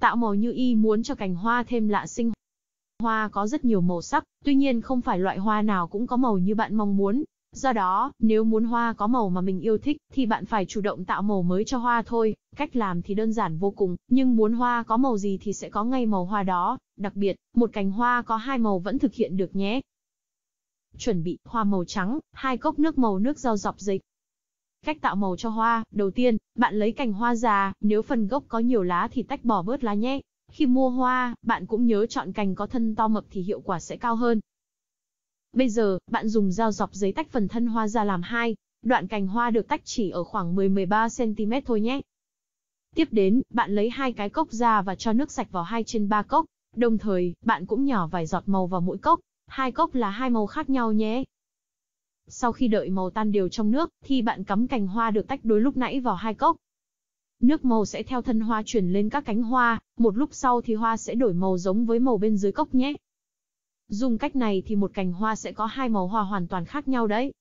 Tạo màu như y muốn cho cành hoa thêm lạ sinh. Hoa có rất nhiều màu sắc, tuy nhiên không phải loại hoa nào cũng có màu như bạn mong muốn. Do đó, nếu muốn hoa có màu mà mình yêu thích, thì bạn phải chủ động tạo màu mới cho hoa thôi. Cách làm thì đơn giản vô cùng, nhưng muốn hoa có màu gì thì sẽ có ngay màu hoa đó. Đặc biệt, một cành hoa có hai màu vẫn thực hiện được nhé chuẩn bị hoa màu trắng, hai cốc nước màu nước rau dọc dịch, Cách tạo màu cho hoa, đầu tiên, bạn lấy cành hoa già, nếu phần gốc có nhiều lá thì tách bỏ bớt lá nhé. Khi mua hoa, bạn cũng nhớ chọn cành có thân to mập thì hiệu quả sẽ cao hơn. Bây giờ, bạn dùng dao dọc giấy tách phần thân hoa ra làm hai, đoạn cành hoa được tách chỉ ở khoảng 10-13cm thôi nhé. Tiếp đến, bạn lấy hai cái cốc ra và cho nước sạch vào 2 trên 3 cốc, đồng thời, bạn cũng nhỏ vài giọt màu vào mỗi cốc, hai cốc là hai màu khác nhau nhé. Sau khi đợi màu tan đều trong nước, thì bạn cắm cành hoa được tách đôi lúc nãy vào hai cốc. Nước màu sẽ theo thân hoa chuyển lên các cánh hoa, một lúc sau thì hoa sẽ đổi màu giống với màu bên dưới cốc nhé. Dùng cách này thì một cành hoa sẽ có hai màu hoa hoàn toàn khác nhau đấy.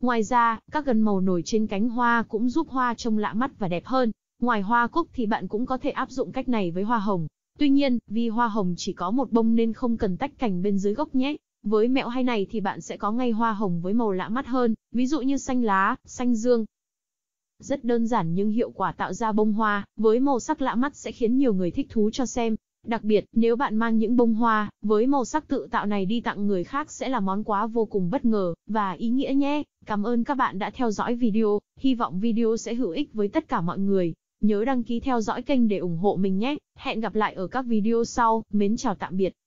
Ngoài ra, các gần màu nổi trên cánh hoa cũng giúp hoa trông lạ mắt và đẹp hơn. Ngoài hoa cúc thì bạn cũng có thể áp dụng cách này với hoa hồng. Tuy nhiên, vì hoa hồng chỉ có một bông nên không cần tách cành bên dưới gốc nhé. Với mẹo hay này thì bạn sẽ có ngay hoa hồng với màu lạ mắt hơn, ví dụ như xanh lá, xanh dương. Rất đơn giản nhưng hiệu quả tạo ra bông hoa, với màu sắc lạ mắt sẽ khiến nhiều người thích thú cho xem. Đặc biệt, nếu bạn mang những bông hoa, với màu sắc tự tạo này đi tặng người khác sẽ là món quà vô cùng bất ngờ, và ý nghĩa nhé. Cảm ơn các bạn đã theo dõi video, hy vọng video sẽ hữu ích với tất cả mọi người. Nhớ đăng ký theo dõi kênh để ủng hộ mình nhé. Hẹn gặp lại ở các video sau, mến chào tạm biệt.